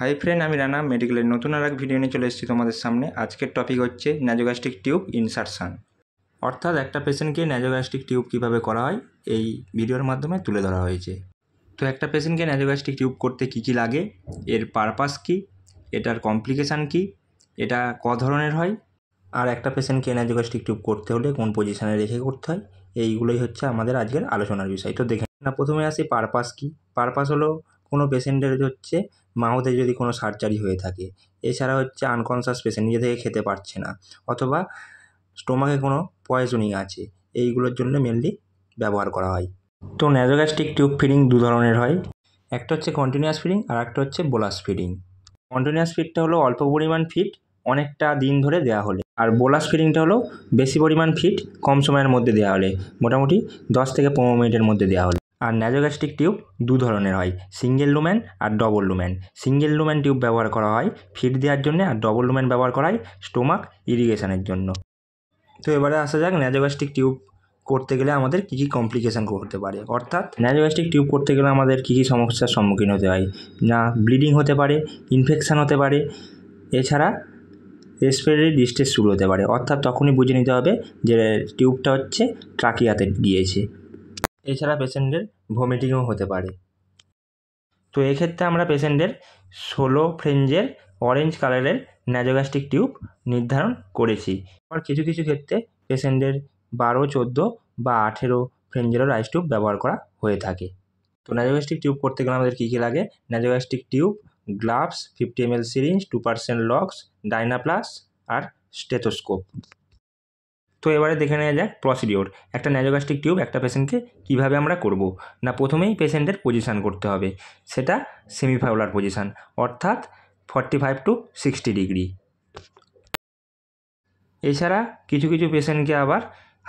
hi friend আমি রানা মেডিকেলের নতুন আর এক ভিডিও নিয়ে চলে এসেছি তোমাদের সামনে আজকের টপিক হচ্ছে ন্যাজোগ্যাস্টিক টিউব ইনসারশান অর্থাৎ একটা পেশেন্টকে ন্যাজোগ্যাস্টিক টিউব কীভাবে করা হয় এই ভিডিওর মাধ্যমে তুলে ধরা হয়েছে তো একটা পেশেন্টকে ন্যাজোগ্যাস্টিক টিউব করতে কী কী লাগে এর পারপাস কী এটার কমপ্লিকেশান কী এটা ক ধরনের হয় আর একটা পেশেন্টকে ন্যাজোগ্যাস্টিক টিউব করতে হলে কোন পজিশানে রেখে করতে হয় এইগুলোই হচ্ছে আমাদের আজকের আলোচনার বিষয় তো দেখে না প্রথমে আসি পারপাস কী পারপাস হলো কোনো পেশেন্টের হচ্ছে মাউথে যদি কোনো সার্জারি হয়ে থাকে এছাড়া হচ্ছে আনকনসাস পেশেন্ট নিজে থেকে খেতে পারছে না অথবা স্টোমাকে কোনো পয়জনিং আছে এইগুলোর জন্য মেনলি ব্যবহার করা হয় তো ন্যাজোগ্যাস্ট্রিক টিউব ফিডিং দু ধরনের হয় একটা হচ্ছে কন্টিনিউয়াস ফিডিং আর একটা হচ্ছে বোলাস ফিডিং কন্টিনিউয়াস ফিডটা হলো অল্প পরিমাণ ফিড অনেকটা দিন ধরে দেওয়া হলে আর বোলাস ফিডিংটা হলো বেশি পরিমাণ ফিড কম সময়ের মধ্যে দেওয়া হলে মোটামুটি দশ থেকে পনেরো মিনিটের মধ্যে দেওয়া হলে আর ন্যাজোগ্যাস্ট্রিক টিউব দু ধরনের হয় সিঙ্গেল লুমেন আর double lumen single lumen tube ব্যবহার করা হয় ফিট দেওয়ার জন্য আর ডবল লুমেন ব্যবহার করা হয় স্টোমাক ইরিগেশনের জন্য তো এবারে আসা যাক ন্যাজোগ্যাস্ট্রিক টিউব করতে গেলে আমাদের কী কী কমপ্লিকেশান করতে পারে অর্থাৎ ন্যাজোগ্যাস্ট্রিক টিউব করতে গেলে আমাদের কী কী সমস্যার সম্মুখীন হতে হয় না ব্লিডিং হতে পারে ইনফেকশান হতে পারে এছাড়া রেসপিরেটরি ডিস্টেজ শুরু হতে পারে অর্থাৎ তখনই বুঝে নিতে হবে যে টিউবটা হচ্ছে ট্রাকিয়াতে গিয়েছে এছাড়া পেশেন্টের ভমিটিংও হতে পারে তো এক্ষেত্রে আমরা পেশেন্টের ষোলো ফ্রেঞ্জের অরেঞ্জ কালারের ন্যাজোগ্যাস্টিক টিউব নির্ধারণ করেছি আবার কিছু কিছু ক্ষেত্রে পেশেন্টের বারো চোদ্দো বা আঠেরো ফ্রেঞ্জেরও রাইস টিউব ব্যবহার করা হয়ে থাকে তো ন্যাজোগ্যাস্টিক টিউব করতে গেলে আমাদের কী কী লাগে nasogastric tube gloves fifty M L syringe two percent Lox Dynaplast আর স্টেথোস্কোপ তো এবারে দেখে নেওয়া যাক প্রসিডিওর একটা ন্যাজোগাস্টিক টিউব একটা পেশেন্টকে কিভাবে আমরা করব না প্রথমেই পেশেন্টের পজিশান করতে হবে সেটা সেমিফাইলার পজিশান অর্থাৎ forty five to sixty degree এছাড়া কিছু কিছু পেশেন্টকে আবার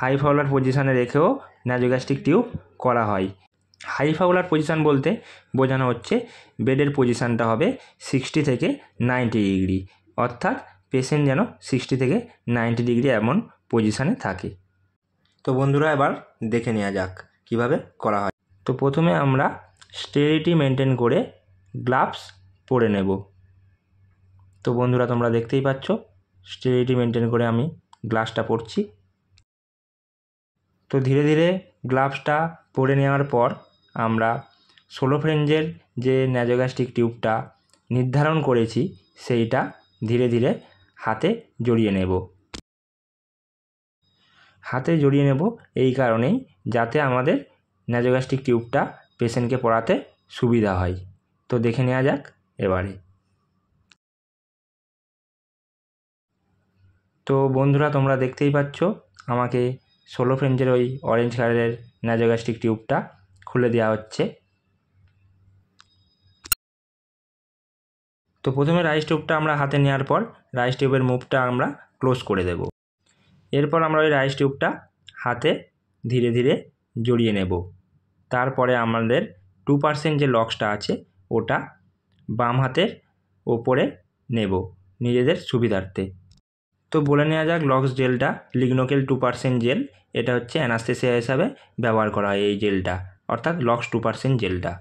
হাই ফাউলার পজিশানে রেখেও ন্যাজোগাস্টিক টিউব করা হয় হাই ফাউলার পজিশান বলতে বোঝানো হচ্ছে বেডের পজিশানটা হবে সিক্সটি থেকে নাইনটি ডিগ্রি অর্থাৎ পেশেন্ট যেন সিক্সটি থেকে নাইনটি ডিগ্রি এমন পজিশানে থাকি তো বন্ধুরা এবার দেখে নেওয়া যাক কিভাবে করা হয় তো প্রথমে আমরা স্টেরিটি মেনটেন করে গ্লাভস পরে নেব তো বন্ধুরা তোমরা দেখতেই পাচ্ছ স্টেরিটি মেনটেন করে আমি গ্লাসটা পরছি তো ধীরে ধীরে গ্লাভসটা পরে নেওয়ার পর আমরা ষোলো ফ্রেঞ্জের যে ন্যাজোগ্যাস্টিক টিউবটা নির্ধারণ করেছি সেইটা ধীরে ধীরে হাতে জড়িয়ে নেব হাতে জড়িয়ে নেব এই কারণেই যাতে আমাদের ন্যাজোগ্যাস্টিক টিউবটা পেশেন্টকে পড়াতে সুবিধা হয় তো দেখে নেওয়া যাক এবারে তো বন্ধুরা তোমরা দেখতেই পাচ্ছ আমাকে ষোলো ফ্রেঞ্জের ওই অরেঞ্জ কালারের ন্যাজোগ্যাস্টিক টিউবটা খুলে দেওয়া হচ্ছে তো প্রথমে রাইস টিউবটা আমরা হাতে নেওয়ার পর রাইস টিউবের মুভটা আমরা ক্লোজ করে দেব এরপর আমরা ওই রাইস টিউবটা হাতে ধীরে ধীরে জড়িয়ে নেব তারপরে আমাদের টু পার্সেন্ট যে লক্সটা আছে ওটা বাম হাতের ওপরে নেব নিজেদের সুবিধার্থে তো বলে নেওয়া যাক লক্স জেলটা লিগনোকেল টু পার্সেন্ট জেল এটা হচ্ছে অ্যানাস্থেসিয়া হিসাবে ব্যবহার করা হয় এই জেলটা অর্থাৎ লক্স টু পার্সেন্ট জেলটা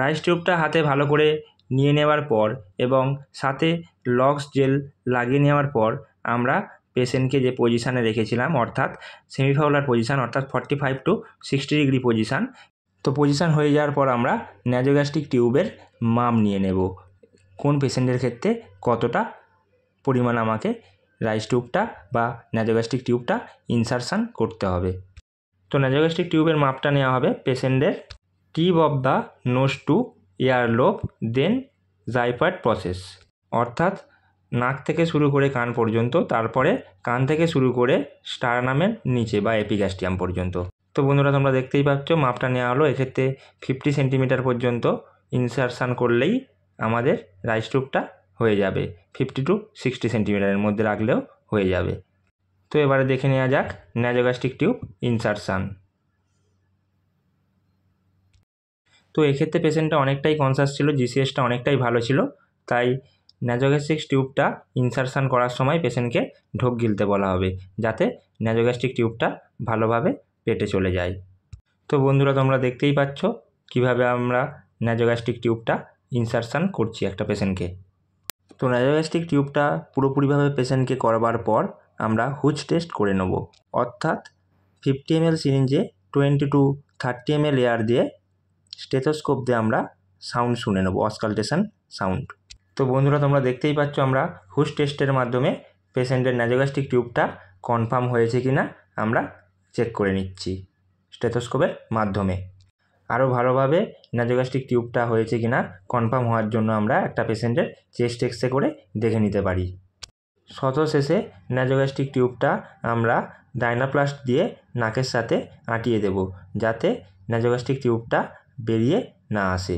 রাইস টিউবটা হাতে ভালো করে নিয়ে নেওয়ার পর এবং সাথে লক্স জেল লাগিয়ে নেওয়ার পর আমরা পেশেন্টকে যে পজিশানে রেখেছিলাম অর্থাৎ সেমিফাউলার পজিশান অর্থাৎ forty five to sixty degree position তো পজিশান হয়ে যাওয়ার পর আমরা ন্যাজোগ্যাস্টিক টিউবের মাপ নিয়ে নেব কোন পেশেন্টের ক্ষেত্রে কতটা পরিমাণ আমাকে রাইস টিউবটা বা ন্যাজোগ্যাস্টিক টিউবটা ইনসারশান করতে হবে তো ন্যাজোগ্যাস্টিক টিউবের মাপটা নেওয়া হবে পেশেন্টের tip of the nose to ear lobe then জাইপার্ট process অর্থাৎ নাক থেকে শুরু করে কান পর্যন্ত তারপরে কান থেকে শুরু করে স্টারনামের নিচে বা এপিগ্যাস্টিয়াম পর্যন্ত তো বন্ধুরা তোমরা দেখতেই পাচ্ছ মাপটা নেওয়া হলো এক্ষেত্রে ফিফটি সেন্টিমিটার পর্যন্ত ইনসারশান করলেই আমাদের রাইস হয়ে যাবে ফিফটি টু সিক্সটি সেন্টিমিটারের মধ্যে রাখলেও হয়ে যাবে তো এবারে দেখে নেওয়া যাক ন্যাজোগাস্টিক টিউব ইনসারশান তো এক্ষেত্রে পেশেন্টটা অনেকটাই কনসাস ছিল জিসিএসটা অনেকটাই ভালো ছিল তাই ন্যাজোগ্যাস্টিক টিউবটা ইনসারশান করার সময় পেশেন্টকে ঢোক গিলতে বলা হবে যাতে ন্যাজোগ্যাস্টিক টিউবটা ভালোভাবে পেটে চলে যায় তো বন্ধুরা তোমরা দেখতেই পাচ্ছ কিভাবে আমরা ন্যাজোগ্যাস্টিক টিউবটা ইনসারশান করছি একটা পেশেন্টকে তো ন্যাজোগ্যাস্টিক টিউবটা পুরোপুরিভাবে পেশেন্টকে করবার পর আমরা হুচ টেস্ট করে নেব অর্থাৎ ফিফটি এম এল সিরিঞ্জে twenty to thirty M L air দিয়ে স্টেথোস্কোপ দিয়ে আমরা সাউন্ড শুনে নেব অসকালটেশন সাউন্ড তো বন্ধুরা তোমরা দেখতেই পাচ্ছ আমরা হুস টেস্টের মাধ্যমে পেশেন্টের ন্যাজোগ্যাস্টিক টিউবটা কনফার্ম হয়েছে কি না আমরা চেক করে নিচ্ছি স্টেথোস্কোপের মাধ্যমে আরও ভালোভাবে ন্যাজোগ্যাস্টিক টিউবটা হয়েছে কি না কনফার্ম হওয়ার জন্য আমরা একটা পেশেন্টের চেস্ট এক্সরে করে দেখে নিতে পারি শত শেষে ন্যাজোগ্যাস্টিক টিউবটা আমরা ডাইনাপ্লাস্ট দিয়ে নাকের সাথে আঁটিয়ে দেব যাতে ন্যাজোগ্যাস্টিক টিউবটা বেরিয়ে না আসে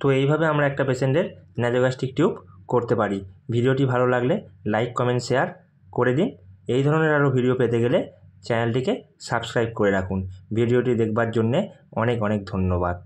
তো এইভাবে আমরা একটা পেশেন্টের ন্যাজোগ্যাস্টিক টিউব করতে পারি ভিডিওটি ভালো লাগলে লাইক কমেন্ট শেয়ার করে দিন এই ধরনের আরও ভিডিও পেতে গেলে চ্যানেলটিকে সাবস্ক্রাইব করে রাখুন ভিডিওটি দেখবার জন্যে অনেক অনেক ধন্যবাদ